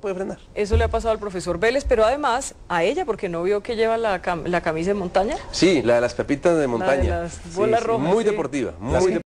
puede frenar. Eso le ha pasado al profesor Vélez, pero además a ella, porque no vio que lleva la, camisa de montaña. Sí, la de las pepitas de montaña. muy deportiva, muy deportiva.